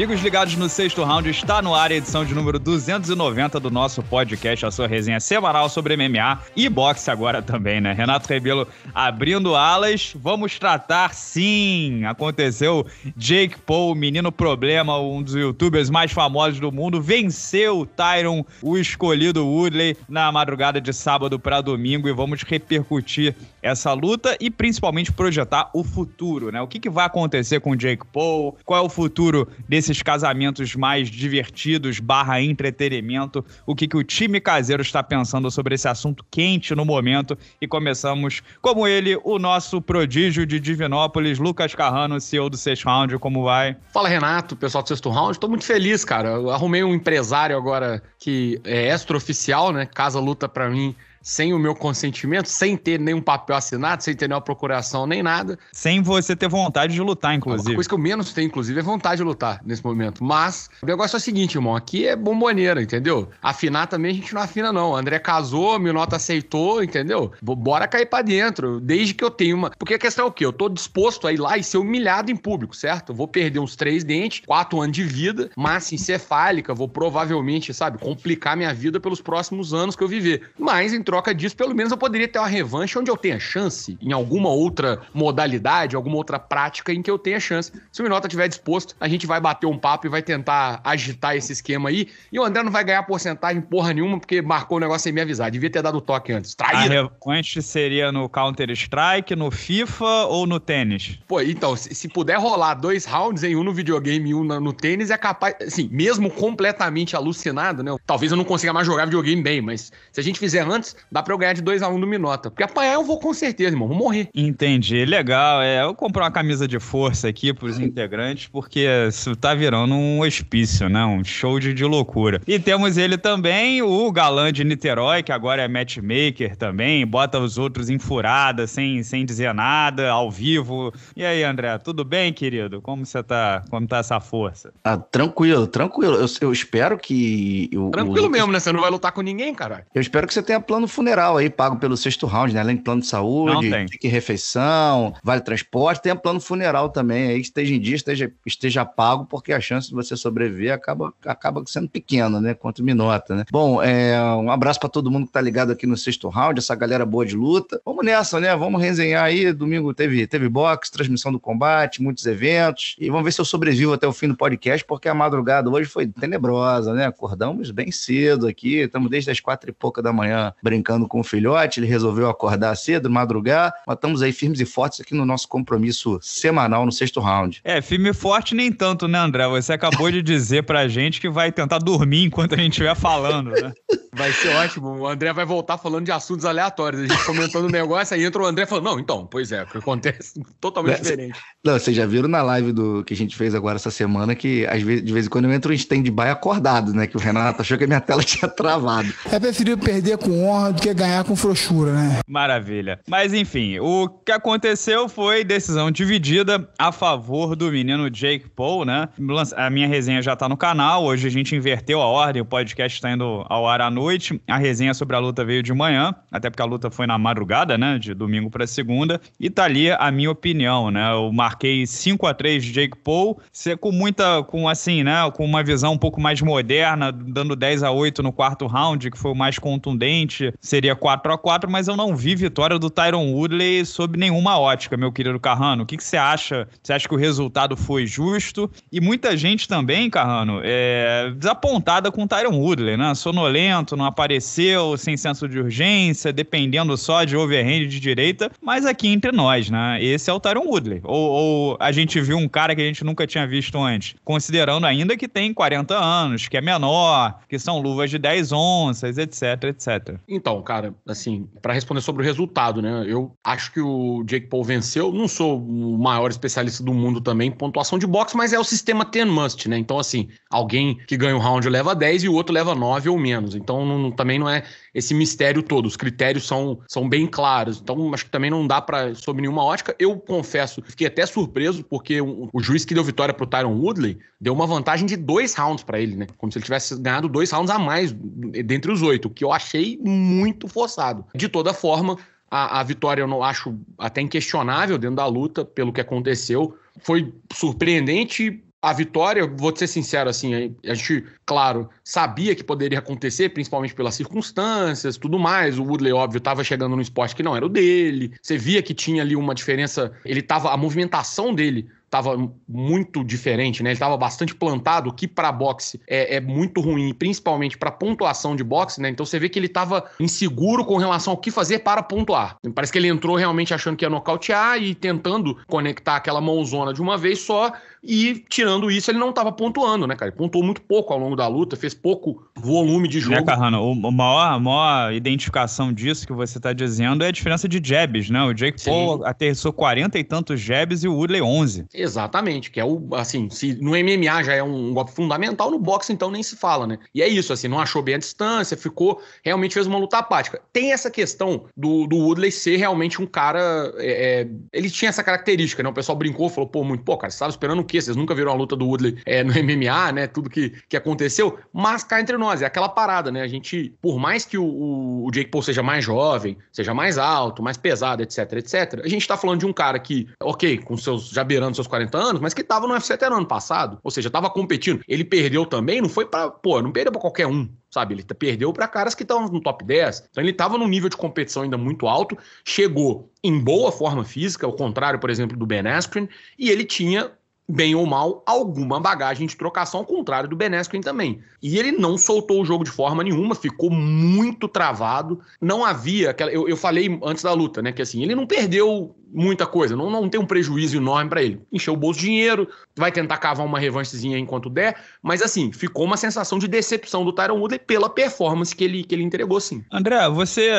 Amigos ligados no sexto round, está no ar a edição de número 290 do nosso podcast, a sua resenha semanal sobre MMA e boxe agora também, né? Renato Rebelo abrindo alas. Vamos tratar, sim, aconteceu. Jake Paul, menino problema, um dos youtubers mais famosos do mundo, venceu o Tyron, o escolhido Woodley, na madrugada de sábado para domingo e vamos repercutir essa luta e principalmente projetar o futuro, né? O que, que vai acontecer com o Jake Paul? Qual é o futuro desse nesses casamentos mais divertidos, barra entretenimento, o que, que o time caseiro está pensando sobre esse assunto quente no momento. E começamos, como ele, o nosso prodígio de Divinópolis, Lucas Carrano, CEO do Sexto Round. Como vai? Fala, Renato, pessoal do Sexto Round. Estou muito feliz, cara. Eu arrumei um empresário agora que é extraoficial, né? Casa Luta para mim sem o meu consentimento, sem ter nenhum papel assinado, sem ter nenhuma procuração nem nada. Sem você ter vontade de lutar, inclusive. A coisa que eu menos tenho, inclusive, é vontade de lutar nesse momento. Mas o negócio é o seguinte, irmão: aqui é bomboneira, entendeu? Afinar também a gente não afina, não. André casou, Minota aceitou, entendeu? Bora cair pra dentro, desde que eu tenha uma. Porque a questão é o quê? Eu tô disposto a ir lá e ser humilhado em público, certo? Eu vou perder uns três dentes, quatro anos de vida, massa assim, encefálica, vou provavelmente, sabe, complicar minha vida pelos próximos anos que eu viver. Mas, então, troca disso, pelo menos eu poderia ter uma revanche onde eu tenha chance, em alguma outra modalidade, alguma outra prática em que eu tenha chance. Se o Minota estiver disposto, a gente vai bater um papo e vai tentar agitar esse esquema aí. E o André não vai ganhar porcentagem porra nenhuma, porque marcou o negócio sem me avisar. Devia ter dado o toque antes. Traíra. A revanche seria no Counter-Strike, no FIFA ou no tênis? Pô, então, se, puder rolar dois rounds em um no videogame e um no tênis, é capaz. Assim, mesmo completamente alucinado, né? Talvez eu não consiga mais jogar videogame bem, mas se a gente fizer antes, dá pra eu ganhar de 2x1 um do Minota. Porque apanhar eu vou com certeza, irmão, vou morrer. Entendi, legal. É, eu comprei uma camisa de força aqui pros integrantes, porque isso tá virando um hospício, né? Um show de, de loucura. E temos ele também, o galã de Niterói, que agora é matchmaker também, bota os outros em furada, sem, sem dizer nada, ao vivo. E aí, André, tudo bem, querido? Como você tá? Como tá essa força? Ah, tranquilo, tranquilo. Eu, eu espero que. Eu, tranquilo mesmo, né? Você não vai lutar com ninguém, cara. Eu espero que você tenha plano funeral aí, pago pelo sexto round, né? Além de plano de saúde, que refeição, vale transporte, tem um plano funeral também aí, que esteja em dia, esteja, esteja pago, porque a chance de você sobreviver acaba, acaba sendo pequena, né? Quanto minota, né? Bom, é, um abraço para todo mundo que tá ligado aqui no sexto round, essa galera boa de luta. Vamos nessa, né? Vamos resenhar aí. Domingo teve, teve boxe, transmissão do combate, muitos eventos. E vamos ver se eu sobrevivo até o fim do podcast, porque a madrugada hoje foi tenebrosa, né? Acordamos bem cedo aqui, estamos desde as quatro e pouca da manhã brincando brincando com o filhote, ele resolveu acordar cedo, madrugar, mas estamos aí firmes e fortes aqui no nosso compromisso semanal no sexto round. É, firme e forte nem tanto, né, André? Você acabou de dizer pra gente que vai tentar dormir enquanto a gente estiver falando, né? Vai ser ótimo. O André vai voltar falando de assuntos aleatórios. A gente comentando um negócio, aí entra o André falando, não, então, pois é, o que acontece totalmente não, diferente. Não, vocês já viram na live do que a gente fez agora essa semana que às vezes, de vez em quando eu entro em stand-by acordado, né? Que o Renato achou que a minha tela tinha travado. É preferível perder com honra do que ganhar com frouxura, né? Maravilha. Mas enfim, o que aconteceu foi decisão dividida a favor do menino Jake Paul, né? A minha resenha já tá no canal, hoje a gente inverteu a ordem, o podcast tá indo ao ar à noite, a resenha sobre a luta veio de manhã, até porque a luta foi na madrugada, né, de domingo para segunda, e tá ali a minha opinião, né? Eu marquei 5 a 3 Jake Paul, com muita com assim, né, com uma visão um pouco mais moderna, dando 10 a 8 no quarto round, que foi o mais contundente, seria 4 a 4 mas eu não vi vitória do Tyron Woodley sob nenhuma ótica, meu querido Carrano. O que, que você acha? Você acha que o resultado foi justo? E muita gente também, Carrano, é desapontada com o Tyron Woodley, né? Sonolento, não apareceu, sem senso de urgência, dependendo só de overhand de direita, mas aqui entre nós, né? Esse é o Tyron Woodley. Ou, ou a gente viu um cara que a gente nunca tinha visto antes, considerando ainda que tem 40 anos, que é menor, que são luvas de 10 onças, etc, etc. Então, então, cara, assim, para responder sobre o resultado, né? Eu acho que o Jake Paul venceu. Não sou o maior especialista do mundo também em pontuação de boxe, mas é o sistema ten must, né? Então, assim, alguém que ganha um round leva 10 e o outro leva 9 ou menos. Então, não, também não é esse mistério todo. Os critérios são, são bem claros. Então, acho que também não dá para sob nenhuma ótica. Eu confesso, fiquei até surpreso porque o, o juiz que deu vitória pro Tyron Woodley deu uma vantagem de dois rounds para ele, né? Como se ele tivesse ganhado dois rounds a mais dentre os oito, o que eu achei muito muito forçado. De toda forma, a, a, vitória eu não acho até inquestionável dentro da luta, pelo que aconteceu. Foi surpreendente a vitória, vou ser sincero, assim, a gente, claro, sabia que poderia acontecer, principalmente pelas circunstâncias, tudo mais. O Woodley, óbvio, estava chegando num esporte que não era o dele. Você via que tinha ali uma diferença, ele tava, a movimentação dele estava muito diferente, né? Ele estava bastante plantado, o que para boxe é, é, muito ruim, principalmente para pontuação de boxe, né? Então você vê que ele estava inseguro com relação ao que fazer para pontuar. Parece que ele entrou realmente achando que ia nocautear e tentando conectar aquela mãozona de uma vez só, e tirando isso, ele não estava pontuando, né, cara? Ele pontuou muito pouco ao longo da luta, fez pouco volume de né, jogo. Né, Carrano, o, maior, a maior identificação disso que você está dizendo é a diferença de jabs, né? O Jake Sim. Paul aterrissou 40 e tantos jabs e o Woodley 11. Exatamente, que é o, assim, se no MMA já é um, um golpe fundamental, no boxe então nem se fala, né? E é isso, assim, não achou bem a distância, ficou, realmente fez uma luta apática. Tem essa questão do, do Woodley ser realmente um cara, é, é, ele tinha essa característica, né? O pessoal brincou, falou, pô, muito, pô, cara, você estava esperando quê? Vocês nunca viram a luta do Woodley é, no MMA, né? Tudo que, que aconteceu. Mas cá entre nós, é aquela parada, né? A gente, por mais que o, o Jake Paul seja mais jovem, seja mais alto, mais pesado, etc, etc, a gente tá falando de um cara que, ok, com seus já beirando seus 40 anos, mas que tava no UFC até no ano passado. Ou seja, tava competindo. Ele perdeu também, não foi para Pô, não perdeu pra qualquer um sabe? Ele perdeu para caras que estavam no top 10. Então ele estava num nível de competição ainda muito alto, chegou em boa forma física, ao contrário, por exemplo, do Ben Askren, e ele tinha bem ou mal, alguma bagagem de trocação, ao contrário do Benesquim também. E ele não soltou o jogo de forma nenhuma, ficou muito travado. Não havia aquela. Eu, eu falei antes da luta, né? Que assim, ele não perdeu muita coisa, não, não tem um prejuízo enorme para ele. Encheu o bolso de dinheiro, vai tentar cavar uma revanchezinha enquanto der, mas assim, ficou uma sensação de decepção do Tyron Woodley pela performance que ele, que ele entregou, sim. André, você,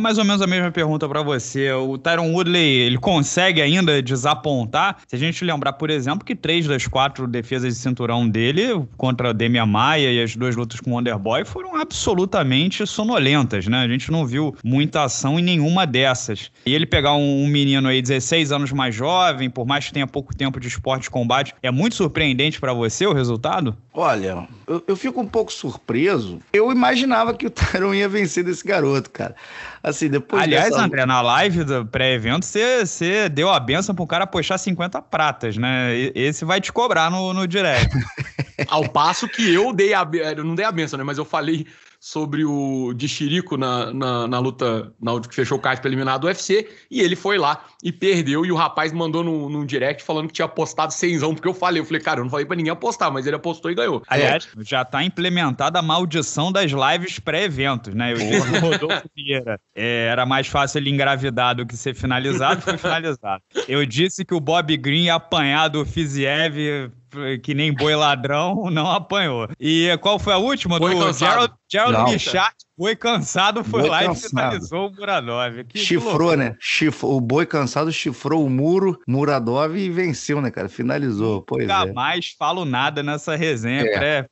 mais ou menos a mesma pergunta para você. O Tyron Woodley, ele consegue ainda desapontar? Se a gente lembrar, por exemplo, que três das quatro defesas de cinturão dele contra Demian Maia e as duas lutas com o Underboy foram absolutamente sonolentas, né? A gente não viu muita ação em nenhuma dessas. E ele pegar um, um menino menino aí, 16 anos mais jovem, por mais que tenha pouco tempo de esporte de combate, é muito surpreendente para você o resultado? Olha, eu, eu, fico um pouco surpreso. Eu imaginava que o Tyron ia vencer desse garoto, cara. Assim, depois. Aliás, dessa... André, na live do pré-evento, você deu a benção pro cara puxar 50 pratas, né? esse vai te cobrar no, no direct. Ao passo que eu dei a. Eu não dei a benção, né? Mas eu falei sobre o de Chirico na, na, na luta na, que fechou o card para eliminar do UFC, e ele foi lá e perdeu, e o rapaz mandou num, num direct falando que tinha apostado semzão, porque eu falei, eu falei, cara, eu não falei para ninguém apostar, mas ele apostou e ganhou. É, Aliás, é. já tá implementada a maldição das lives pré-eventos, né? Eu disse Rodolfo Vieira, é, era mais fácil ele engravidar do que ser finalizado, foi finalizado. Eu disse que o Bob Green ia apanhar do Fiziev que nem boi ladrão, não apanhou. E qual foi a última? Foi do Gerald, Gerald boi cansado foi boi lá cansado. e finalizou o Muradov. Que Chifrou, né? O boi cansado chifrou o muro Muradov e venceu, né, cara? Finalizou. Pois Nunca é. mais falo nada nessa resenha é.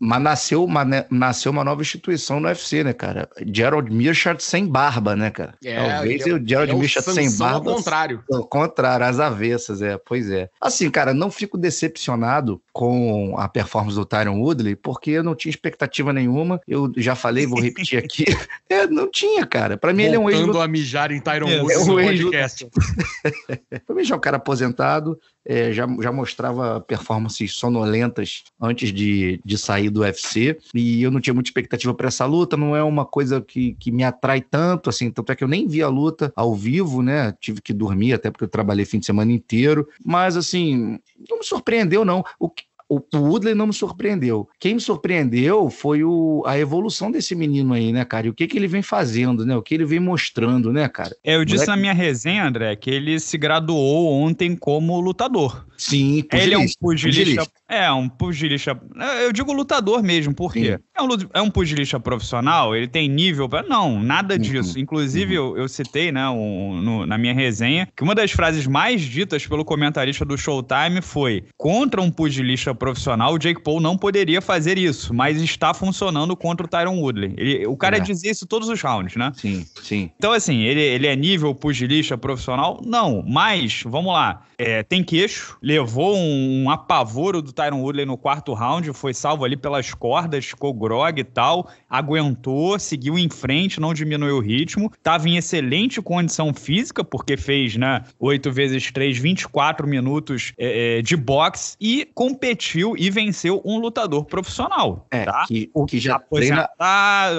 Mas nasceu uma, né, nasceu uma nova instituição no UFC, né, cara? Gerald Mirchard sem barba, né, cara? É, Talvez eu, é o Gerald é Mirchard sem barba. Ao contrário. Ao contrário, às avessas, é. Pois é. Assim, cara, não fico decepcionado com a performance do Tyron Woodley, porque eu não tinha expectativa nenhuma. Eu já falei, vou repetir. Hoje aqui. É, não tinha, cara. Pra mim Voltando ele é um ex. a mijar em Tyron é, Woods é um ex podcast. pra mim já é um cara aposentado, é, já, já mostrava performances sonolentas antes de, de sair do UFC. E eu não tinha muita expectativa para essa luta, não é uma coisa que, que me atrai tanto, assim. Tanto é que eu nem vi a luta ao vivo, né? Tive que dormir, até porque eu trabalhei fim de semana inteiro. Mas, assim, não me surpreendeu, não. O que o, o Woodley não me surpreendeu. Quem me surpreendeu foi o, a evolução desse menino aí, né, cara? E o que, que ele vem fazendo, né? O que ele vem mostrando, né, cara? É, eu Moleque... disse na minha resenha, André, que ele se graduou ontem como lutador. Sim, pugilista. Ele é um pugilista, pugilista é, um pugilista. Eu digo lutador mesmo, porque é um, é um pugilista profissional, ele tem nível. Pra... Não, nada disso. Uhum. Inclusive, uhum. Eu, eu, citei, né, um, no, na minha resenha, que uma das frases mais ditas pelo comentarista do Showtime foi: contra um pugilista profissional, o Jake Paul não poderia fazer isso, mas está funcionando contra o Tyron Woodley. Ele, o cara é. dizia isso todos os rounds, né? Sim, sim. Então, assim, ele, ele é nível pugilista profissional? Não, mas, vamos lá, é, tem queixo, levou um, um apavoro do Tyron Tyron Woodley no quarto round, foi salvo ali pelas cordas, ficou grog e tal, aguentou, seguiu em frente, não diminuiu o ritmo, estava em excelente condição física, porque fez, né, 8 vezes 3, 24 minutos é, é, de boxe e competiu e venceu um lutador profissional. É, tá? que, o que já treina...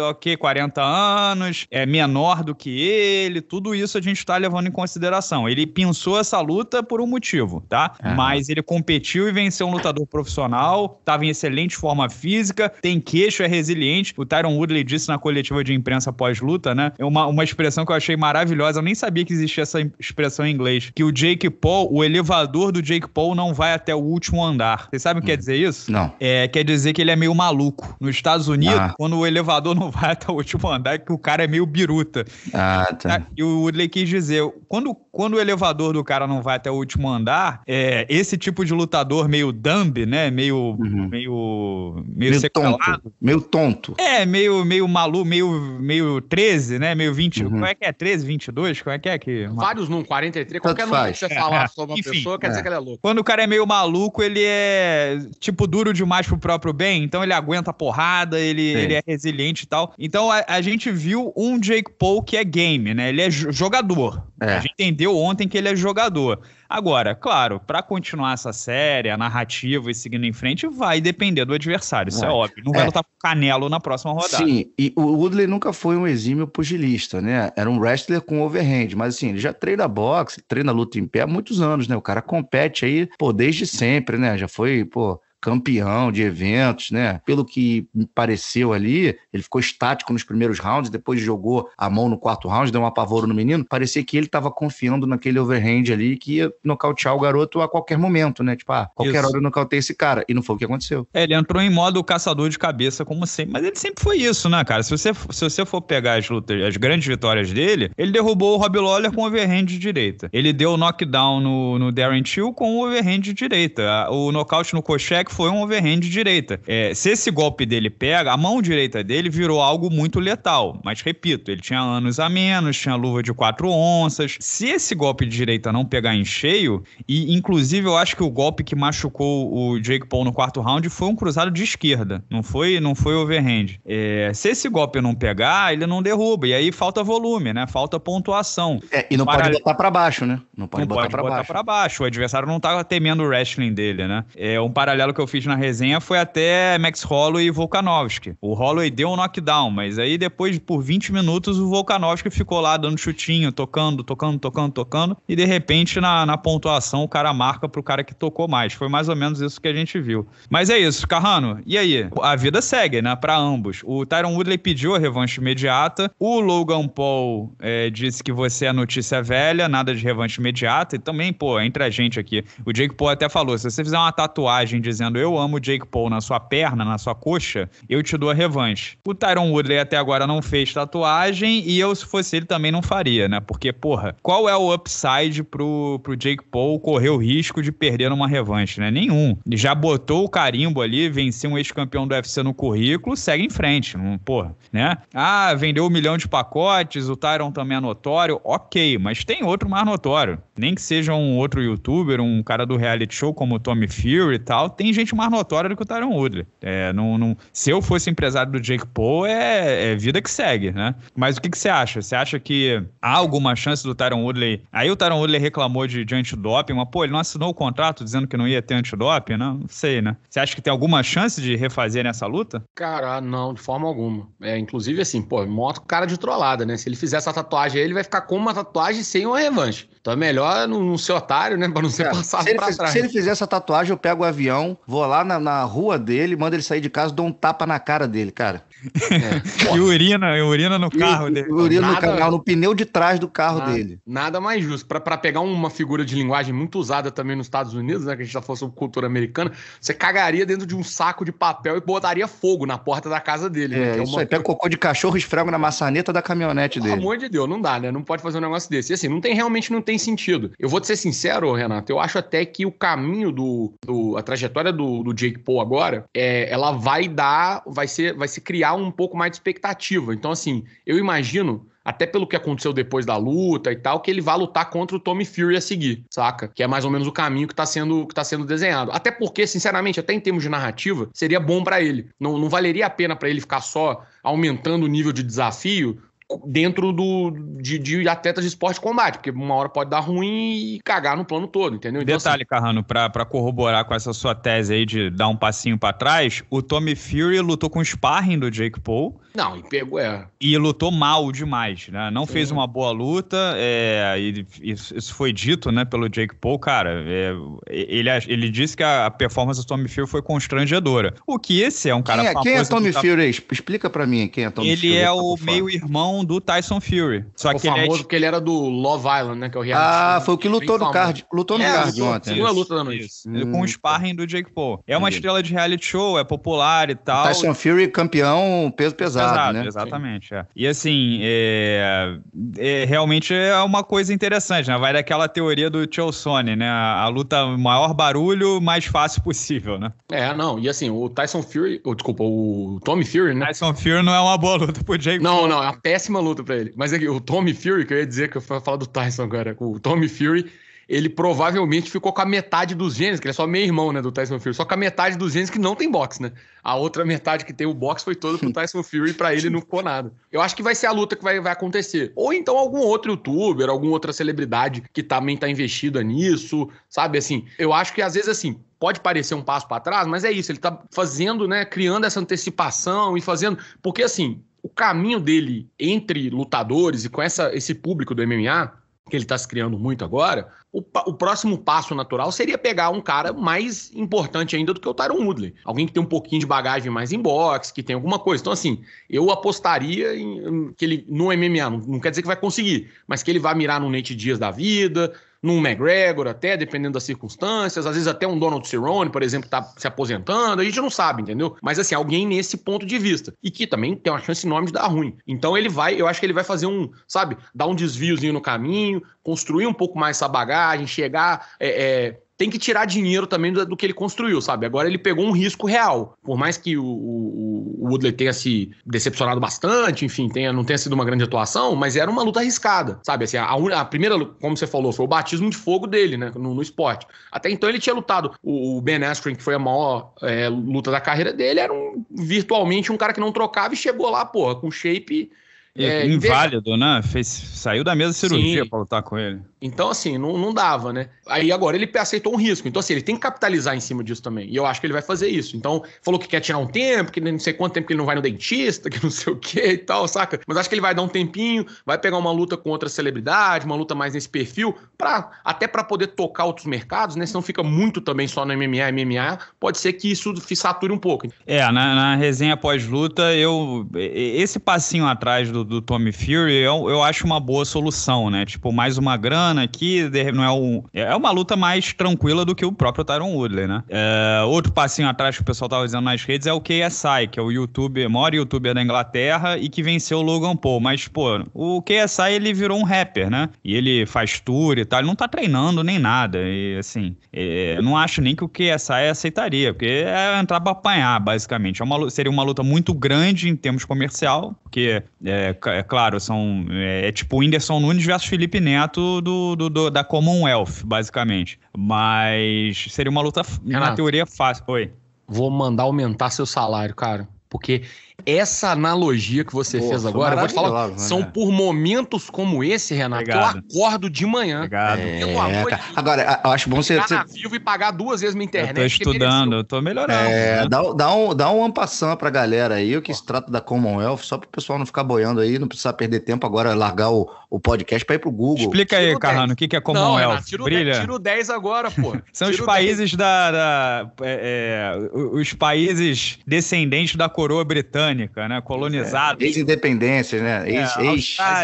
ok, 40 anos, é menor do que ele, tudo isso a gente está levando em consideração. Ele pensou essa luta por um motivo, tá? Mas ele competiu e venceu um lutador profissional, estava em excelente forma física, tem queixo, é resiliente. O Tyron Woodley disse na coletiva de imprensa pós-luta, né? É uma, uma expressão que eu achei maravilhosa, eu nem sabia que existia essa expressão em inglês, que o Jake Paul, o elevador do Jake Paul não vai até o último andar. Vocês sabem o que quer hum. dizer isso? Não. É, quer dizer que ele é meio maluco. Nos Estados Unidos, ah. quando o elevador não vai até o último andar, é que o cara é meio biruta. Ah, tá. E o Woodley quis dizer, quando quando o elevador do cara não vai até o último andar, é, esse tipo de lutador meio dumb, né? Meio. Uhum. meio. meio, meio tonto. Meio tonto. É, meio, meio malu, meio, meio 13, né? Meio 20. Uhum. Como é que é? 13, 22? Como é que é? Que... Vários números, 43. Qualquer número que você falar sobre uma enfim, pessoa, quer dizer é. que ele é louco. Quando o cara é meio maluco, ele é, tipo, duro demais pro próprio bem, então ele aguenta a porrada, ele, ele é resiliente e tal. Então a, a, gente viu um Jake Paul que é game, né? Ele é jogador. É. A gente entendeu entendeu ontem que ele é jogador. Agora, claro, para continuar essa série, a narrativa e seguindo em frente, vai depender do adversário, isso é, é óbvio. Não vai é. lutar com Canelo na próxima rodada. Sim, e o Woodley nunca foi um exímio pugilista, né? Era um wrestler com overhand, mas assim, ele já treina boxe, treina luta em pé há muitos anos, né? O cara compete aí, pô, desde sempre, né? Já foi, pô, campeão de eventos, né? Pelo que me pareceu ali, ele ficou estático nos primeiros rounds, depois jogou a mão no quarto round, deu um apavoro no menino. Parecia que ele estava confiando naquele overhand ali que ia nocautear o garoto a qualquer momento, né? Tipo, ah, qualquer isso. hora eu nocautei esse cara. E não foi o que aconteceu. É, ele entrou em modo caçador de cabeça, como sempre. Mas ele sempre foi isso, né, cara? Se você, se você for pegar as lutas, as grandes vitórias dele, ele derrubou o Rob Lawler com overhand de direita. Ele deu o knockdown no, no Darren Till com o overhand de direita. O nocaute no Kochek foi um overhand direita. É, se esse golpe dele pega, a mão direita dele virou algo muito letal. Mas repito, ele tinha anos a menos, tinha luva de quatro onças. Se esse golpe de direita não pegar em cheio, e inclusive eu acho que o golpe que machucou o Jake Paul no quarto round foi um cruzado de esquerda, não foi, não foi overhand. É, se esse golpe não pegar, ele não derruba. E aí falta volume, né? Falta pontuação. É, e não pode botar para baixo, né? Não pode não botar para baixo. baixo. O adversário não tá temendo o wrestling dele, né? É um paralelo que eu eu fiz na resenha foi até Max Holloway e Volkanovski. O Holloway deu um knockdown, mas aí depois, por 20 minutos, o Volkanovski ficou lá dando chutinho, tocando, tocando, tocando, tocando, e de repente, na, na pontuação, o cara marca pro cara que tocou mais. Foi mais ou menos isso que a gente viu. Mas é isso, Carrano. E aí? A vida segue, né, para ambos. O Tyron Woodley pediu a revanche imediata, o Logan Paul é, disse que você é notícia velha, nada de revanche imediata, e também, pô, entre a gente aqui, o Jake Paul até falou, se você fizer uma tatuagem dizendo dizendo eu amo Jake Paul na sua perna, na sua coxa, eu te dou a revanche. O Tyron Woodley até agora não fez tatuagem e eu, se fosse ele, também não faria, né? Porque, porra, qual é o upside pro, pro Jake Paul correr o risco de perder numa revanche, né? Nenhum. Já botou o carimbo ali, venceu um ex-campeão do UFC no currículo, segue em frente, não, porra, né? Ah, vendeu um milhão de pacotes, o Tyron também é notório, ok, mas tem outro mais notório. Nem que seja um outro youtuber, um cara do reality show como o Tommy Fury e tal, tem gente mais notória do que o Tyron Woodley. É, não, não, se eu fosse empresário do Jake Paul, é, é vida que segue, né? Mas o que, que você acha? Você acha que há alguma chance do Tyron Woodley? Aí o Tyron Woodley reclamou de, de antidoping, mas pô, ele não assinou o contrato dizendo que não ia ter antidoping, né? Não sei, né? Você acha que tem alguma chance de refazer nessa luta? Cara, não, de forma alguma. É, inclusive, assim, pô, moto cara de trollada, né? Se ele fizer essa tatuagem aí, ele vai ficar com uma tatuagem sem uma revanche. Então é melhor não, não ser otário, né? Pra não ser é, passado se pra fez, trás. Se ele fizer essa tatuagem, eu pego o avião, vou lá na, na, rua dele, mando ele sair de casa, dou um tapa na cara dele, cara. É. e urina, e urina no carro e, dele. Urina nada, no no pneu de trás do carro nada, dele. Nada mais justo. Para pegar uma figura de linguagem muito usada também nos Estados Unidos, né? Que a gente tá falando sobre cultura americana, você cagaria dentro de um saco de papel e botaria fogo na porta da casa dele. Né, é, né, isso uma... aí, pega cocô de cachorro e esfrega na maçaneta da caminhonete dele. Pelo amor de Deus, não dá, né? Não pode fazer um negócio desse. E assim, não tem, realmente não tem sentido. Eu vou te ser sincero, Renato, eu acho até que o caminho do. do a trajetória do, do Jake Paul agora, é, ela vai dar. Vai ser, vai se criar criar um pouco mais de expectativa. Então, assim, eu imagino até pelo que aconteceu depois da luta e tal, que ele vai lutar contra o Tommy Fury a seguir, saca? Que é mais ou menos o caminho que tá sendo, que tá sendo desenhado. Até porque, sinceramente, até em termos de narrativa, seria bom para ele. Não, não valeria a pena para ele ficar só aumentando o nível de desafio dentro do, de, de, atletas de esporte de combate, porque uma hora pode dar ruim e cagar no plano todo, entendeu? Então, Detalhe, assim... Carrano, para corroborar com essa sua tese aí de dar um passinho para trás, o Tommy Fury lutou com o sparring do Jake Paul não, e pegou. É. E lutou mal demais, né? Não Sim. fez uma boa luta. É, e, isso foi dito, né, pelo Jake Paul, cara. É, ele, ele disse que a performance do Tommy Fury foi constrangedora. O que esse é um cara quem é, Quem é Tommy tá... Fury? Explica para mim quem é Tommy ele Fury. Ele é o meio-irmão do Tyson Fury. Só o que famoso ele é... porque ele era do Love Island, né? Que é o reality. Ah, né? foi o que lutou no card. Lutou no é, card ontem. Segunda luta da noite. Hum, Com o hum. sparring do Jake Paul. É uma estrela de reality show, é popular e tal. O Tyson Fury campeão peso pesado né? Exatamente. É. E assim, é, é, realmente é uma coisa interessante, né? Vai daquela teoria do sony né? A, luta maior barulho, mais fácil possível, né? É, não. E assim, o Tyson Fury, ou, desculpa, o Tommy Fury, né? Tyson Fury não é uma boa luta pro Jake. Não, Paul. não, é uma péssima luta para ele. Mas é que o Tommy Fury, que eu ia dizer que eu ia falar do Tyson agora, o Tommy Fury ele provavelmente ficou com a metade dos genes, que ele é só meio irmão, né, do Tyson Fury, só com a metade dos genes que não tem boxe, né? A outra metade que tem o boxe foi toda pro Tyson Fury e pra ele não ficou nada. Eu acho que vai ser a luta que vai, vai acontecer. Ou então algum outro youtuber, alguma outra celebridade que também tá investida nisso, sabe, assim. Eu acho que às vezes, assim, pode parecer um passo para trás, mas é isso, ele tá fazendo, né, criando essa antecipação e fazendo, porque assim, o caminho dele entre lutadores e com essa, esse público do MMA que ele está se criando muito agora, o, o, próximo passo natural seria pegar um cara mais importante ainda do que o Tyron Woodley. Alguém que tem um pouquinho de bagagem mais em boxe, que tem alguma coisa. Então, assim, eu apostaria em, em, que ele, no MMA, não, não, quer dizer que vai conseguir, mas que ele vai mirar no Nate Dias da vida, num McGregor até, dependendo das circunstâncias, às vezes até um Donald Cerrone, por exemplo, tá se aposentando, a gente não sabe, entendeu? Mas assim, alguém nesse ponto de vista, e que também tem uma chance enorme de dar ruim. Então ele vai, eu acho que ele vai fazer um, sabe, dar um desviozinho no caminho, construir um pouco mais essa bagagem, chegar é, é, tem que tirar dinheiro também do, do, que ele construiu, sabe? Agora ele pegou um risco real. Por mais que o, o, o, Woodley tenha se decepcionado bastante, enfim, tenha, não tenha sido uma grande atuação, mas era uma luta arriscada, sabe? Assim, a, a primeira, como você falou, foi o batismo de fogo dele, né? No, no esporte. Até então ele tinha lutado. O, o Ben Askren, que foi a maior é, luta da carreira dele, era um, virtualmente um cara que não trocava e chegou lá, porra, com shape é, é Inválido, de... né? Fez, saiu da mesa cirurgia para lutar com ele. Então, assim, não, não dava, né? Aí agora ele aceitou um risco. Então, assim, ele tem que capitalizar em cima disso também. E eu acho que ele vai fazer isso. Então, falou que quer tirar um tempo, que não sei quanto tempo que ele não vai no dentista, que não sei o que e tal, saca? Mas acho que ele vai dar um tempinho, vai pegar uma luta com outra celebridade, uma luta mais nesse perfil, pra, até para poder tocar outros mercados, né? Se não fica muito também só no MMA, MMA. Pode ser que isso sature um pouco. É, na, na resenha pós-luta, eu. Esse passinho atrás do do Tommy Fury, eu, eu acho uma boa solução, né? Tipo, mais uma grana aqui, não é um. É uma luta mais tranquila do que o próprio Tyron Woodley, né? É, outro passinho atrás que o pessoal tava dizendo nas redes é o KSI, que é o youtuber, maior youtuber da Inglaterra e que venceu o Logan Paul. Mas, pô, o KSI ele virou um rapper, né? E ele faz tour e tal, ele não tá treinando nem nada. E assim, é, não acho nem que o KSI aceitaria, porque é entrar pra apanhar, basicamente. É uma, seria uma luta muito grande em termos comercial, porque é, é, claro, são, é, é, tipo Whindersson Nunes versus Felipe Neto do, do, do, da Commonwealth, basicamente. Mas seria uma luta, Renato, na teoria, fácil. Oi. Vou mandar aumentar seu salário, cara. Porque essa analogia que você fez agora, eu vou te falar, né? são por momentos como esse, Renato, Obrigado. que eu acordo de manhã. Obrigado. é, amor Agora, eu acho bom você. Ficar na vivo e pagar duas vezes minha internet. Eu tô estudando, eu tô melhorando. É, né? dá, dá, um, dá um ampação pra galera aí, o que Pô. se trata da Commonwealth, só pro pessoal não ficar boiando aí, não precisar perder tempo agora, largar o, o podcast para ir pro Google. Explica tiro aí, Carrano, o que, que é Commonwealth? Não, Renato, tiro, Brilha. 10, tiro 10 agora, pô. São tiro os países 10. da. da é, é os países descendentes da coroa britânica britânica, né? É. colonizado. Né? É, ex independência né?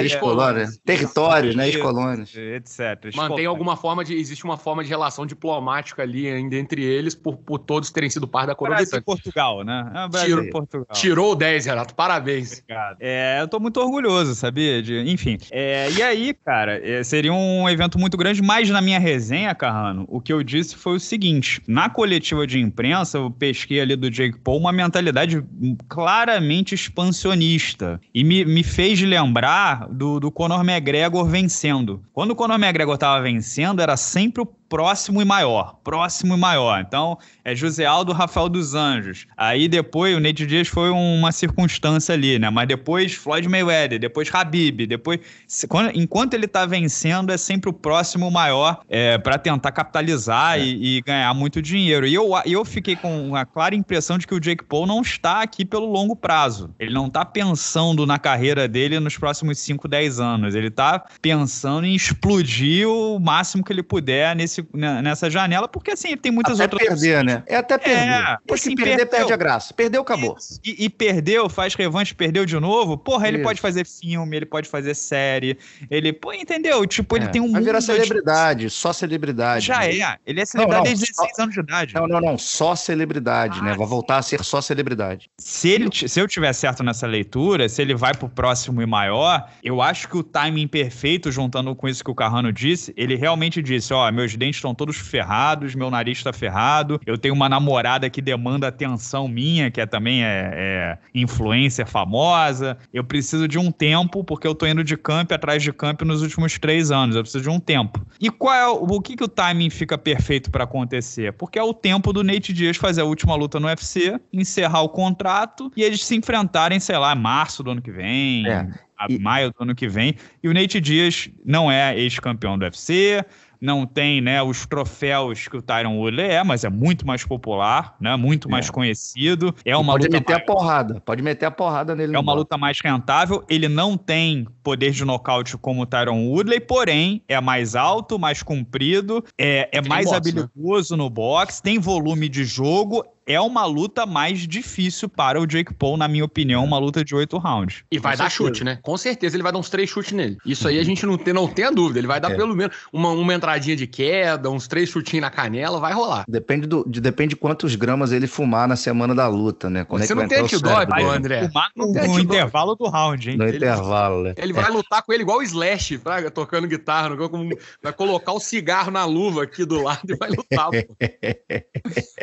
Ex-colônia. Ex, territórios, né? Ex-colônias. Etc. Mantém alguma forma de. Existe uma forma de relação diplomática ali ainda entre eles, por, por todos terem sido par da coroa Brasil britânica. Portugal, né? É Brasil tirou, Portugal. Tirou o 10, Renato. Parabéns. Obrigado. É, eu tô muito orgulhoso, sabia? De, enfim. É, e aí, cara, é, seria um evento muito grande, mas na minha resenha, Carrano, o que eu disse foi o seguinte: na coletiva de imprensa, eu pesquei ali do Jake Paul uma mentalidade clara claramente expansionista. E me, me fez lembrar do, do Conor McGregor vencendo. Quando o Conor McGregor estava vencendo, era sempre o próximo e maior, próximo e maior. Então, é José Aldo, Rafael dos Anjos. Aí depois, o Nate Dias foi uma circunstância ali, né? Mas depois Floyd Mayweather, depois Habib, depois... Quando, enquanto ele tá vencendo, é sempre o próximo maior é, para tentar capitalizar é. e, e, ganhar muito dinheiro. E eu, eu fiquei com a clara impressão de que o Jake Paul não está aqui pelo longo prazo. Ele não tá pensando na carreira dele nos próximos 5, 10 anos. Ele tá pensando em explodir o máximo que ele puder nesse nesse, né, nessa janela, porque assim, ele tem muitas até outras. perder, opções. né? É até perder. É, Depois assim, que perder, perdeu. perde a graça. Perdeu, acabou. E, e, perdeu, faz revanche, perdeu de novo. Porra, ele Isso. pode fazer filme, ele pode fazer série. Ele, pô, entendeu? Tipo, é. ele tem um. Vai virar celebridade, de... só celebridade. Já né? é. Ele é celebridade não, não, desde 16 anos de idade. Não, não, não. Só celebridade, né? ah, né? Vai voltar a ser só celebridade. Se, ele, se eu tiver certo nessa leitura, se ele vai pro próximo e maior, eu acho que o timing perfeito, juntando com isso que o Carrano disse, ele realmente disse: ó, meus dentes estão todos ferrados, meu nariz está ferrado, eu tenho uma namorada que demanda atenção minha, que é, também é, é influencer famosa, eu preciso de um tempo, porque eu tô indo de camp atrás de camp nos últimos três anos, eu preciso de um tempo. E qual é o, que, que o timing fica perfeito para acontecer? Porque é o tempo do Nate Dias fazer a última luta no UFC, encerrar o contrato e eles se enfrentarem, sei lá, março do ano que vem. É. maio do ano que vem. E o Nate Dias não é ex-campeão do UFC, não tem né, os troféus que o Tyron Woodley é, mas é muito mais popular, né, muito é. mais conhecido. É uma pode meter mais... a porrada, pode meter a porrada nele. É uma luta mais rentável, ele não tem poder de nocaute como o Tyron Woodley, porém é mais alto, mais comprido, é, é mais boxe, né? habilidoso né? no boxe, tem volume de jogo, é uma luta mais difícil para o Jake Paul, na minha opinião, uma luta de oito rounds. E vai dar chute, né? Com certeza ele vai dar uns três chutes nele. Isso aí a gente não tem, não tem a dúvida. Ele vai dar é. pelo menos uma, uma entradinha de queda, uns três chutinhos na canela, vai rolar. Depende, do, de, depende quantos gramas ele fumar na semana da luta, né? Quando é Você é não tem antidoping, André. Fumar no, não tem no intervalo do round, hein? No ele, intervalo, né? Ele vai é. lutar com ele igual o Slash, pra, tocando guitarra, como, vai colocar o cigarro na luva aqui do lado e vai lutar.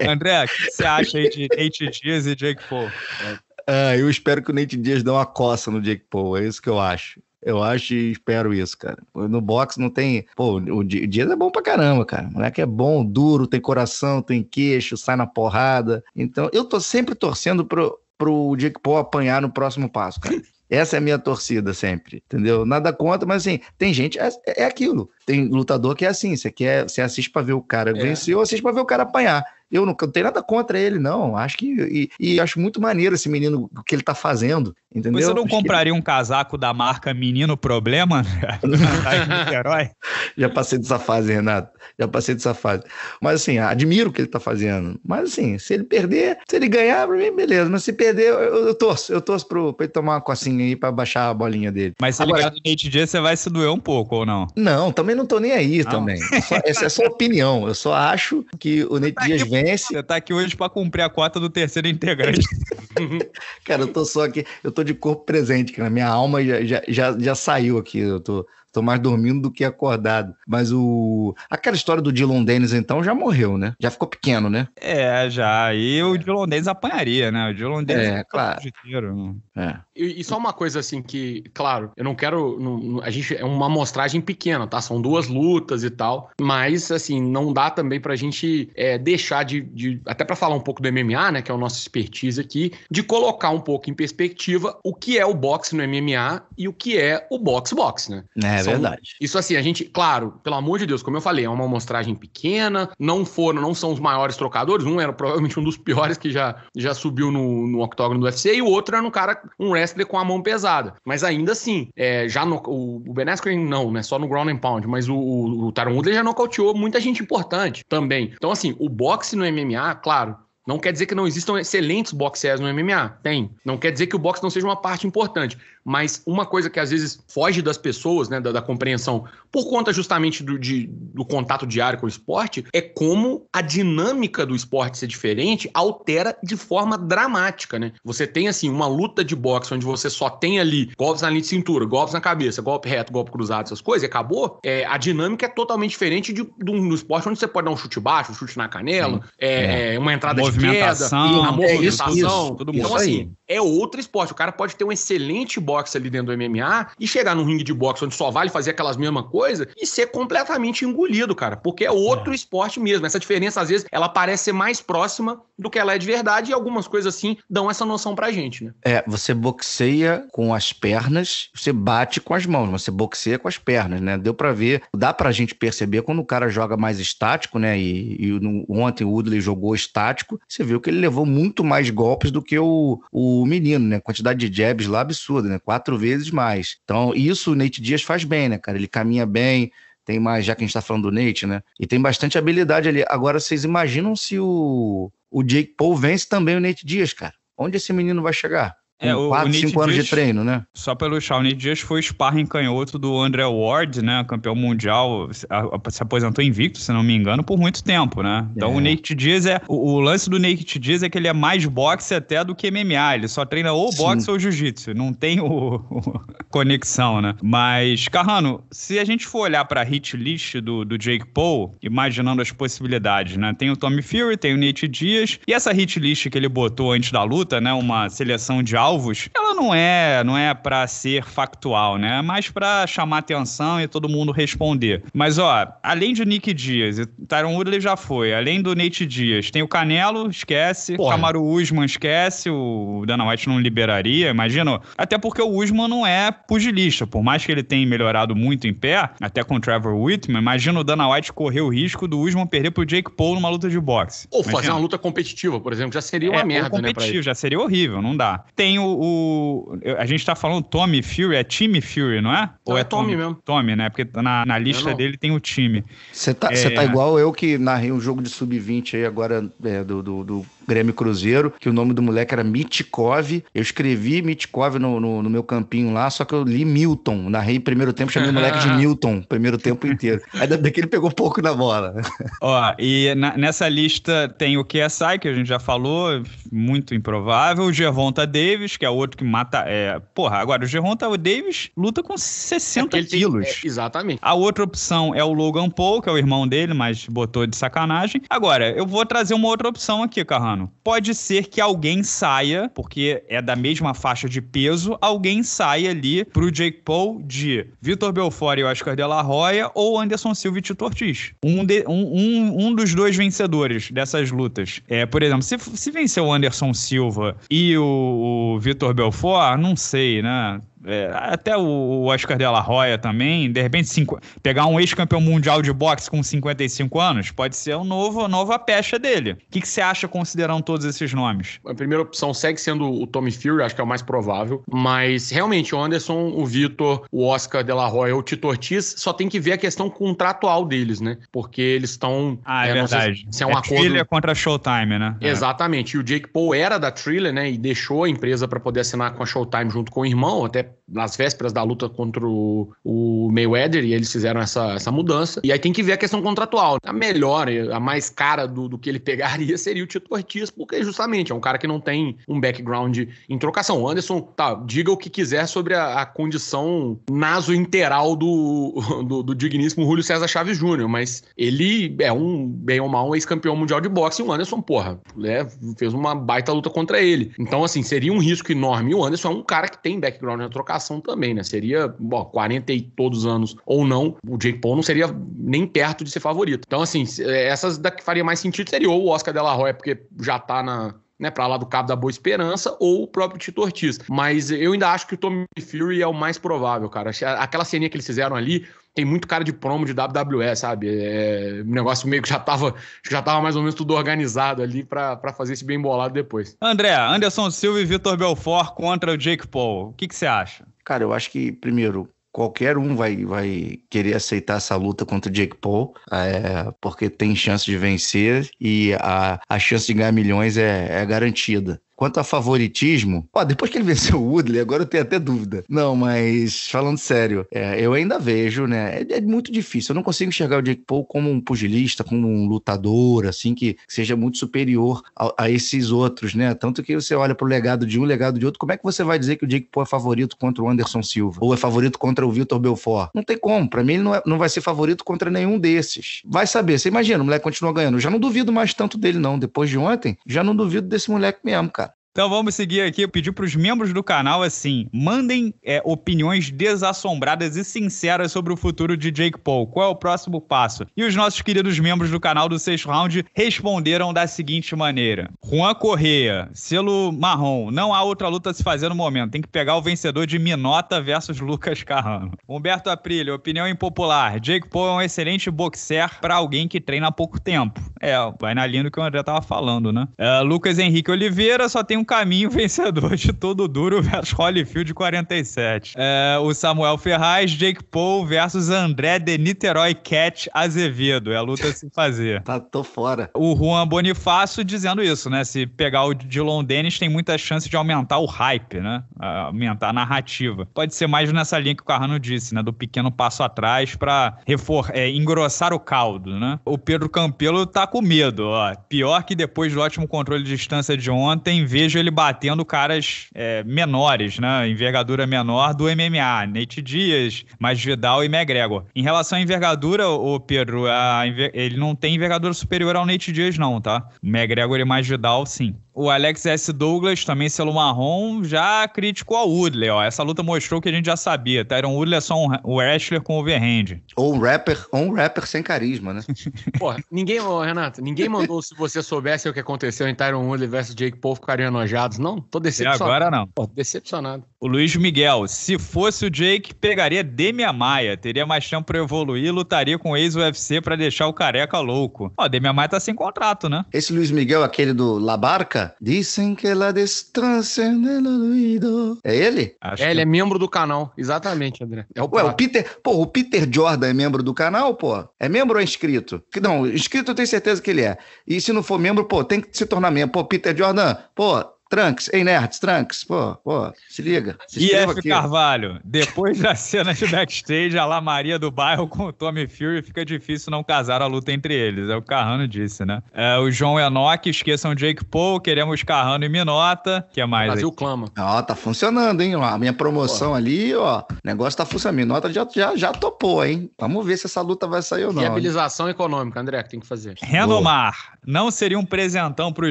André, o que você acha? acha aí de Nate Diaz e Jake Paul? Né? Ah, eu espero que o Nate Diaz dê uma coça no Jake Paul, é isso que eu acho. Eu acho e espero isso, cara. No boxe não tem. Pô, o Dias é bom pra caramba, cara. O moleque é bom, duro, tem coração, tem queixo, sai na porrada. Então, eu tô sempre torcendo pro, pro Jake Paul apanhar no próximo passo, cara. Essa é a minha torcida sempre, entendeu? Nada contra, mas assim, tem gente, é, é aquilo. Tem lutador que é assim, você, quer, você assiste pra ver o cara é. vencer ou assiste pra ver o cara apanhar. Eu não, não tenho nada contra ele, não. Acho que. E, e, acho muito maneiro esse menino que ele tá fazendo. Entendeu? Você não acho compraria que... um casaco da marca Menino Problema? Né? Tá Niterói? Já passei dessa fase, Renato. Já passei dessa fase. Mas assim, admiro o que ele tá fazendo. Mas assim, se ele perder, se ele ganhar, pra mim, beleza. Mas se perder, eu, eu torço. Eu torço pro, pra ele tomar uma cocinha aí pra baixar a bolinha dele. Mas se Agora, ele ganhar Nate Dias, você vai se doer um pouco ou não? Não, também não tô nem aí não. também. É só, essa é só opinião. Eu só acho que o Nate tá Dias vem Fluminense. Você tá aqui hoje para cumprir a cota do terceiro integrante. cara, eu tô só aqui, eu tô de corpo presente, cara. Minha alma já, já, já, já saiu aqui. Eu tô, Estou mais dormindo do que acordado. Mas o. Aquela história do Dylan Dennis, então, já morreu, né? Já ficou pequeno, né? É, já. E o é. Dylan Dennis apanharia, né? O Dylan Dennis é, é claro. Né? é. E, e, só uma coisa assim que, claro, eu não quero. Não, a gente. É uma amostragem pequena, tá? São duas lutas e tal. Mas, assim, não dá também pra gente é, deixar de, de até para falar um pouco do MMA, né, que é o nosso expertise aqui, de colocar um pouco em perspectiva o que é o boxe no MMA e o que é o boxe boxe, né? É. É São, verdade. Isso assim, a gente, claro, pelo amor de Deus, como eu falei, é uma amostragem pequena, não foram, não são os maiores trocadores, um era provavelmente um dos piores que já, já subiu no, no octógono do UFC, e o outro era um cara, um wrestler com a mão pesada. Mas ainda assim, é, já no, o, o Ben Askren não, né, só no ground and pound, mas o, o, o Tyron Woodley já nocauteou muita gente importante também. Então assim, o boxe no MMA, claro, não quer dizer que não existam excelentes boxeiros no MMA. Tem. Não quer dizer que o boxe não seja uma parte importante mas uma coisa que às vezes foge das pessoas, né, da, da compreensão, por conta justamente do, de, do contato diário com o esporte, é como a dinâmica do esporte ser diferente altera de forma dramática, né? Você tem, assim, uma luta de boxe onde você só tem ali golpes na linha de cintura, golpes na cabeça, golpe reto, golpe cruzado, essas coisas, e acabou. É, a dinâmica é totalmente diferente de, do, do esporte onde você pode dar um chute baixo, um chute na canela, é, é, é, uma entrada de queda, uma movimentação. Isso, isso, então, assim, é outro esporte. O cara pode ter um excelente boxe boxe ali dentro do MMA e chegar num ringue de boxe onde só vale fazer aquelas mesmas coisas e ser completamente engolido, cara, porque é outro é. esporte mesmo. Essa diferença, às vezes, ela parece ser mais próxima do que ela é de verdade e algumas coisas assim dão essa noção pra gente, né? É, você boxeia com as pernas, você bate com as mãos, mas você boxeia com as pernas, né? Deu pra ver, dá pra gente perceber quando o cara joga mais estático, né? E, e no, ontem o Woodley jogou estático, você viu que ele levou muito mais golpes do que o, o menino, né? quantidade de jabs lá absurda, né? quatro vezes mais. Então, isso o Nate Dias faz bem, né, cara? Ele caminha bem, tem mais, já que a gente tá falando do Nate, né? E tem bastante habilidade ali. Agora, vocês imaginam se o, o Jake Paul vence também o Nate Dias, cara? Onde esse menino vai chegar? É, o, quatro, o cinco anos Dias, de treino, né? Só pelo chá, o Nate Dias foi sparring canhoto do André Ward, né? Campeão mundial, se, a, se aposentou invicto, se não me engano, por muito tempo, né? Então é. o Nate Dias é. O, o, lance do Nate Dias é que ele é mais boxe até do que MMA. Ele só treina ou boxe Sim. ou jiu-jitsu. Não tem o, o, conexão, né? Mas, Carrano, se a gente for olhar pra hit list do, do Jake Paul, imaginando as possibilidades, né? Tem o Tommy Fury, tem o Nate Dias, e essa hit list que ele botou antes da luta, né? Uma seleção de alvos, ela não é, não é para ser factual, né? É mais para chamar atenção e todo mundo responder. Mas ó, além de Nick Dias, Tyron Woodley já foi, além do Nate Dias, tem o Canelo, esquece, Porra. Camaro Usman esquece, o Dana White não liberaria, imagino. Até porque o Usman não é pugilista, por mais que ele tenha melhorado muito em pé, até com o Trevor Whitman, imagina o Dana White correr o risco do Usman perder pro Jake Paul numa luta de boxe. Ou imagina. fazer uma luta competitiva, por exemplo, já seria uma é, merda, né, competitivo, né? Competitivo, já seria horrível, não dá. Tem o. o a gente tá falando Tommy Fury, é Time Fury, não é? Não, Ou é, é Tommy, Tommy, mesmo? Tommy, né? Porque na, na lista dele tem o time. Você tá, tá, é... tá igual eu que narrei um jogo de sub-20 aí agora é, do, do, do Grêmio Cruzeiro, que o nome do moleque era Mitkov. Eu escrevi Mitkov no, no, no, meu campinho lá, só que eu li Milton. Narrei primeiro tempo, chamei o moleque de Milton, primeiro tempo inteiro. Ainda bem que ele pegou pouco na bola. Ó, e na, nessa lista tem o QSI, que a gente já falou, muito improvável. O Gervonta Davis, que é outro que mata. É... Porra, agora o Gervonta Davis luta com 60 é quilos. É, exatamente. A outra opção é o Logan Paul, que é o irmão dele, mas botou de sacanagem. Agora, eu vou trazer uma outra opção aqui, Carrano ano. Pode ser que alguém saia, porque é da mesma faixa de peso, alguém saia ali pro Jake Paul de Vitor Belfort e Oscar de la Roya ou Anderson Silva e Tito Ortiz. Um, de, um, um, um dos dois vencedores dessas lutas. É, por exemplo, se, se vencer o Anderson Silva e o, o Vitor Belfort, não sei, né? É, até o, Oscar de la Roya também, de repente, cinco, pegar um ex-campeão mundial de boxe com 55 anos, pode ser um novo, nova pecha dele. O que, você acha considerando todos esses nomes? A primeira opção segue sendo o Tommy Fury, acho que é o mais provável, mas realmente o Anderson, o Vitor, o Oscar de la Roya, o Tito Ortiz, só tem que ver a questão contratual deles, né? Porque eles estão... Ah, é, é verdade. Se, é um é acordo... Thriller contra Showtime, né? É. Exatamente. E o Jake Paul era da Thriller, né? E deixou a empresa para poder assinar com a Showtime junto com o irmão, até nas vésperas da luta contra o, o Mayweather, e eles fizeram essa, essa mudança. E aí tem que ver a questão contratual. Né? A melhor, a mais cara do, do que ele pegaria seria o Tito Ortiz, porque justamente é um cara que não tem um background em trocação. O Anderson, tá, diga o que quiser sobre a, a condição naso interal do, do, do, digníssimo Julio César Chaves Júnior, mas ele é um, bem ou mal, um ex-campeão mundial de boxe, e o Anderson, porra, né, fez uma baita luta contra ele. Então, assim, seria um risco enorme. E o Anderson é um cara que tem background na trocação também, né? Seria, bom, 40 e todos anos ou não, o Jake Paul não seria nem perto de ser favorito. Então, assim, é, essas da que faria mais sentido seria ou o Oscar de la Hoya, porque já tá na, né, para lá do Cabo da Boa Esperança ou o próprio Tito Ortiz. Mas eu ainda acho que o Tommy Fury é o mais provável, cara. Aquela ceninha que eles fizeram ali, tem muito cara de promo de WWE, sabe? É, o negócio meio que já tava, já tava mais ou menos tudo organizado ali para fazer esse bem bolado depois. André, Anderson Silva e Vitor Belfort contra o Jake Paul. O que você acha? Cara, eu acho que, primeiro, qualquer um vai, vai querer aceitar essa luta contra o Jake Paul, é, porque tem chance de vencer e a, a chance de ganhar milhões é, é garantida. Quanto a favoritismo, ó, depois que ele venceu o Woodley, agora eu tenho até dúvida. Não, mas falando sério, é, eu ainda vejo, né? É, é, muito difícil. Eu não consigo enxergar o Jake Paul como um pugilista, como um lutador, assim, que seja muito superior a, a esses outros, né? Tanto que você olha pro legado de um, legado de outro, como é que você vai dizer que o Jake Paul é favorito contra o Anderson Silva? Ou é favorito contra o Vitor Belfort? Não tem como. Pra mim, ele não, é, não vai ser favorito contra nenhum desses. Vai saber. Você imagina, o moleque continua ganhando. Eu já não duvido mais tanto dele, não. Depois de ontem, já não duvido desse moleque mesmo, cara. Então vamos seguir aqui. Eu pedi para os membros do canal assim: mandem é, opiniões desassombradas e sinceras sobre o futuro de Jake Paul. Qual é o próximo passo? E os nossos queridos membros do canal do sexto round responderam da seguinte maneira: Juan Correia, selo marrom. Não há outra luta a se fazer no momento. Tem que pegar o vencedor de Minota versus Lucas Carrano. Humberto Aprilho, opinião impopular. Jake Paul é um excelente boxer para alguém que treina há pouco tempo. É, vai na linha do que o André tava falando, né? Uh, Lucas Henrique Oliveira só tem um caminho vencedor de todo duro versus Holyfield 47. É, o Samuel Ferraz, Jake Paul versus André de Niterói Cat Azevedo. É a luta se fazer. tá, tô fora. O Juan Bonifácio dizendo isso, né? Se pegar o Dillon Dennis, tem muita chance de aumentar o hype, né? Aumentar a narrativa. Pode ser mais nessa linha que o Carrano disse, né? Do pequeno passo atrás para refor é, engrossar o caldo, né? O Pedro Campelo tá com medo, ó. Pior que depois do ótimo controle de distância de ontem, vejo vejo ele batendo caras é, menores, né? Envergadura menor do MMA. Nate Dias, mais Vidal e McGregor. Em relação à envergadura, o Pedro, a, ele não tem envergadura superior ao Nate Dias, não, tá? O McGregor e mais Vidal, sim. O Alex S. Douglas, também selo marrom, já criticou a Woodley, ó. Essa luta mostrou que a gente já sabia. Tyron tá? Woodley é só um wrestler com overhand. Ou um rapper, ou um rapper sem carisma, né? Porra, ninguém, ô, Renato, ninguém mandou se você soubesse o que aconteceu em Tyron Woodley versus Jake Paul ficariam enojados. Não, tô decepcionado. E agora não. Pô, decepcionado. O Luiz Miguel, se fosse o Jake, pegaria Demia Maia, teria mais chance para evoluir, lutaria com o ex-UFC para deixar o careca louco. Ó, Demia Maia tá sem contrato, né? Esse Luiz Miguel, aquele do Labarca, Dizem que la distância del é, é ele? Acho é, ele é. é membro do canal. Exatamente, André. É o, Ué, o Peter... Pô, o Peter Jordan é membro do canal, pô? É membro ou é inscrito? Não, inscrito eu tenho certeza que ele é. E se não for membro, pô, tem que se tornar membro. Pô, Peter Jordan, pô, Trunks, hein, nerds, Trunks, pô, pô, se liga. Se e F. Aqui. Carvalho, depois da cena de backstage, a La Maria do bairro com o Tommy Fury, fica difícil não casar a luta entre eles, é o Carrano disse, né? É, o João Enoch, esqueçam Jake Paul, queremos Carrano e Minota, que é mais Brasil clama. Ó, tá funcionando, hein, a minha promoção ali, ó, negócio tá funcionando, Minota já, já, já topou, hein? Vamos ver se essa luta vai sair ou não. Viabilização econômica, André, que tem que fazer. Renomar, Boa. não seria um presentão pro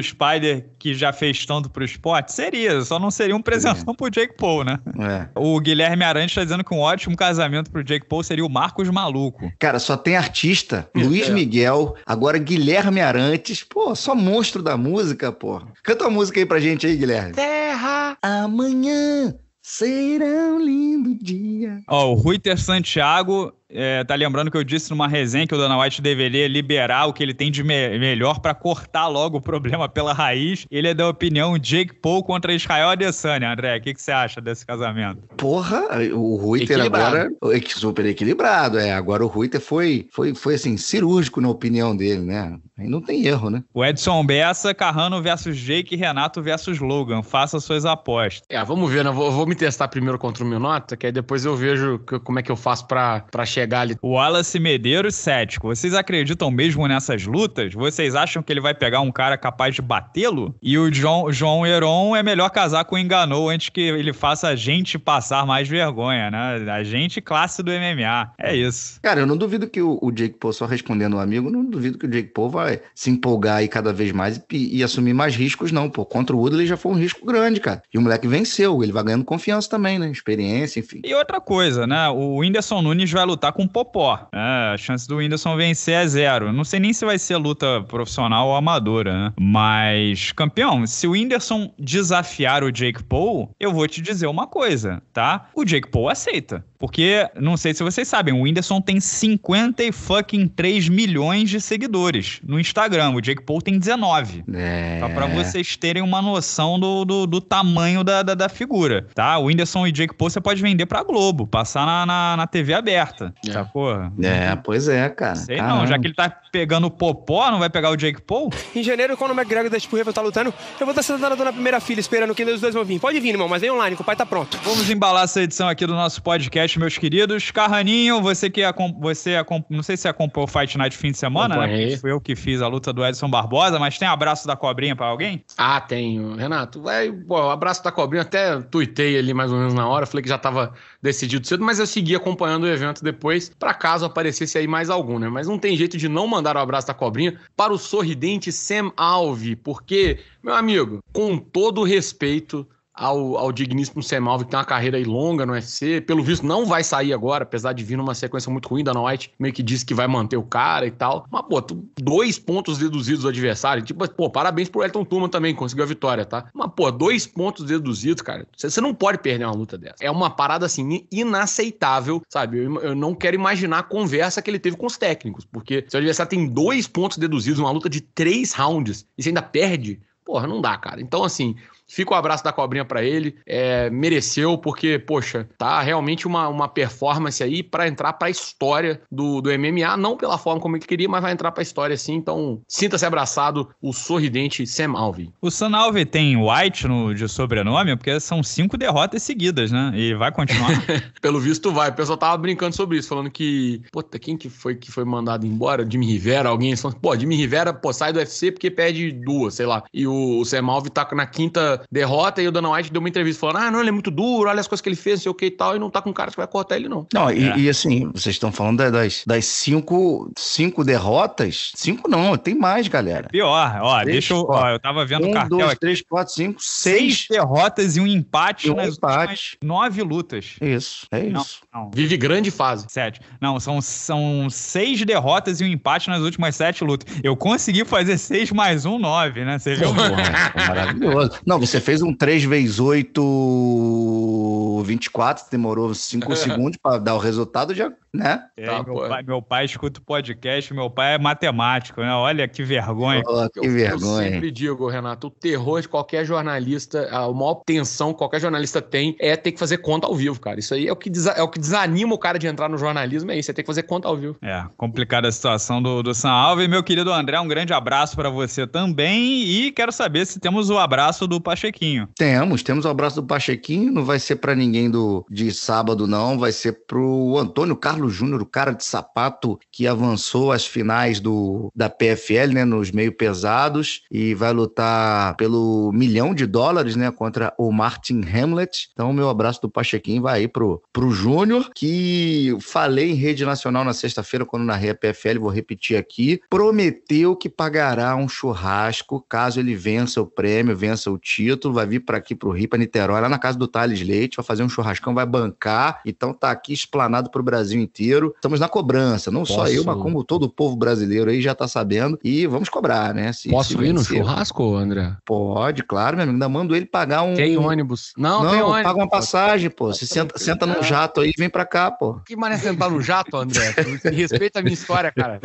Spider que já fez tanto pro esporte? Seria, só não seria um presentão é. pro Jake Paul, né? É. O Guilherme Arantes tá dizendo que um ótimo casamento pro Jake Paul seria o Marcos Maluco. Cara, só tem artista. Isso Luiz é. Miguel, agora Guilherme Arantes. Pô, só monstro da música, pô. Canta uma música aí pra gente aí, Guilherme. Terra, amanhã. Será um lindo dia. Ó, oh, o Ruiter Santiago é, tá lembrando que eu disse numa resenha que o Dana White deveria liberar o que ele tem de me melhor para cortar logo o problema pela raiz. Ele é da opinião Jake Paul contra Israel Adesanya, André. O que, você acha desse casamento? Porra, o Ruiter agora é super equilibrado. É, agora o Ruiter foi, foi, foi assim, cirúrgico na opinião dele, né? Aí não tem erro, né? O Edson Bessa, Carrano versus Jake, Renato versus Logan. Faça suas apostas. É, vamos ver, né? Vou, vou me testar primeiro contra o Minota, que aí depois eu vejo que, como é que eu faço para chegar chegar ali. Wallace Medeiros, cético. Vocês acreditam mesmo nessas lutas? Vocês acham que ele vai pegar um cara capaz de batê-lo? E o John, João Heron é melhor casar com o Enganou antes que ele faça a gente passar mais vergonha, né? A gente classe do MMA. É isso. Cara, eu não duvido que o, o Jake Paul, só respondendo o amigo, não duvido que o Jake Paul vai se empolgar aí cada vez mais e, e assumir mais riscos, não, pô. Contra o Woodley já foi um risco grande, cara. E o moleque venceu, ele vai ganhando confiança também, né? Experiência, enfim. E outra coisa, né? O Whindersson Nunes vai lutar Tá com popó. É, a chance do Whindersson vencer é zero. Não sei nem se vai ser luta profissional ou amadora, né? Mas, campeão, se o Whindersson desafiar o Jake Paul, eu vou te dizer uma coisa, tá? O Jake Paul aceita. Porque, não sei se vocês sabem, o Whindersson tem 50 e fucking 3 milhões de seguidores no Instagram. O Jake Paul tem 19. É. Só pra vocês terem uma noção do, do, do tamanho da, da, da, figura, tá? O Whindersson e Jake Paul você pode vender pra Globo, passar na, na, na TV aberta, é. Tá, porra? É, pois é, cara. Sei Caramba. não, já que ele tá pegando o Popó, não vai pegar o Jake Paul? Em janeiro, quando o McGregor da Spurrier tá lutando, eu vou estar sentado na primeira fila esperando que os dois vão vir. Pode vir, irmão, mas vem online, que o pai tá pronto. Vamos embalar essa edição aqui do nosso podcast podcast, meus queridos. Carraninho, você que você não sei se acompanhou o Fight Night fim de semana, né? Foi eu que fiz a luta do Edson Barbosa, mas tem abraço da cobrinha para alguém? Ah, tenho. Renato, vai, abraço da cobrinha, até tuitei ali mais ou menos na hora, falei que já tava decidido cedo, mas eu segui acompanhando o evento depois, para caso aparecesse aí mais algum, né? Mas não tem jeito de não mandar o abraço da cobrinha para o sorridente Sam Alve, porque, meu amigo, com todo respeito, ao, ao digníssimo Semalve, que tem uma carreira aí longa no UFC. Pelo visto, não vai sair agora, apesar de vir numa sequência muito ruim da noite. meio que disse que vai manter o cara e tal. Mas, pô, dois pontos deduzidos do adversário. Tipo, pô, parabéns pro Elton Turman também, conseguiu a vitória, tá? Mas, pô, dois pontos deduzidos, cara. Você não pode perder uma luta dessa. É uma parada, assim, inaceitável, sabe? Eu, eu não quero imaginar a conversa que ele teve com os técnicos, porque se o adversário tem dois pontos deduzidos, uma luta de três rounds, e você ainda perde, porra, não dá, cara. Então, assim, Fica o um abraço da cobrinha para ele. É, mereceu, porque, poxa, tá realmente uma, uma performance aí para entrar para a história do, do MMA. Não pela forma como ele queria, mas vai entrar para a história assim Então, sinta-se abraçado, o sorridente Sam Alvey. O Sam Alvey tem White no, de sobrenome, porque são cinco derrotas seguidas, né? E vai continuar. Pelo visto, vai. O pessoal tava brincando sobre isso, falando que, puta, quem que foi que foi mandado embora? Jimmy Rivera, alguém? Falando, pô, Jimmy Rivera, pô, sai do UFC porque perde duas, sei lá. E o, o Sam Alvey tá na quinta derrota e o Dana White deu uma entrevista falando: ah, não, ele é muito duro, olha as coisas que ele fez, sei o que e tal, e não tá com cara que vai cortar ele, não. Não, e, é. e assim, vocês estão falando das, das cinco, cinco derrotas? Cinco não, tem mais, galera. Pior, ó, deixa eu. Ó, eu tava vendo um, o cartel. Um, dois, aqui. três, quatro, cinco, seis. seis derrotas e um empate e um nas empate. nove lutas. Isso, é isso. Não, não. Vive grande fase. Sete. Não, são, são seis derrotas e um empate nas últimas sete lutas. Eu consegui fazer seis mais um, nove, né? Você viu? Porra, maravilhoso. Não, você fez um 3 x 8 24, demorou 5 segundos para dar o resultado, já né? É, tá, meu, pai, meu, pai, escuta o podcast, meu pai é matemático, né? Olha que vergonha. Oh, que eu, vergonha. Eu sempre digo, Renato, o terror de qualquer jornalista, a maior tensão que qualquer jornalista tem é ter que fazer conta ao vivo, cara. Isso aí é o que, é o que desanima o cara de entrar no jornalismo, é isso, é ter que fazer conta ao vivo. É, complicada a situação do, do San Alves. Meu querido André, um grande abraço para você também e quero saber se temos o abraço do Pachequinho. Temos, temos o abraço do Pachequinho, não vai ser para ninguém do, de sábado não, vai ser pro Antônio Carlos Carlos Júnior, o cara de sapato que avançou às finais do, da PFL, né, nos meio pesados, e vai lutar pelo milhão de dólares, né, contra o Martin Hamlet. Então, meu abraço do Pachequim vai aí pro, pro Júnior, que falei em rede nacional na sexta-feira, quando narrei a PFL, vou repetir aqui, prometeu que pagará um churrasco caso ele vença o prêmio, vença o título, vai vir para aqui pro Rio, Niterói, lá na casa do Thales Leite, vai fazer um churrascão, vai bancar, então tá aqui explanado pro Brasil inteiro. Estamos na cobrança, não Posso... só eu, mas como todo o povo brasileiro aí já está sabendo. E vamos cobrar, né? Se, Posso se ir no churrasco, André? Pode, claro, meu amigo. Ainda mando ele pagar um. Tem ônibus. Não, não tem ônibus. Paga uma passagem, pô. Se tá senta, senta num ah. jato aí e vem pra cá, pô. Que mané sentar no jato, André? Respeita a minha história, cara.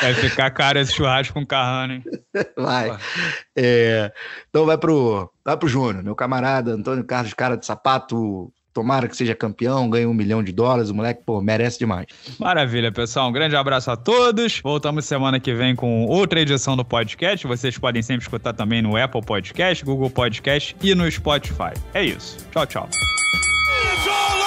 Vai ficar caro esse churrasco com carrano, hein? Vai. É, então vai pro, vai pro Júnior, meu camarada Antônio Carlos, cara de sapato Tomara que seja campeão, ganhe um milhão de dólares. O moleque, pô, merece demais. Maravilha, pessoal. Um grande abraço a todos. Voltamos semana que vem com outra edição do podcast. Vocês podem sempre escutar também no Apple Podcast, Google Podcast e no Spotify. É isso. Tchau, tchau.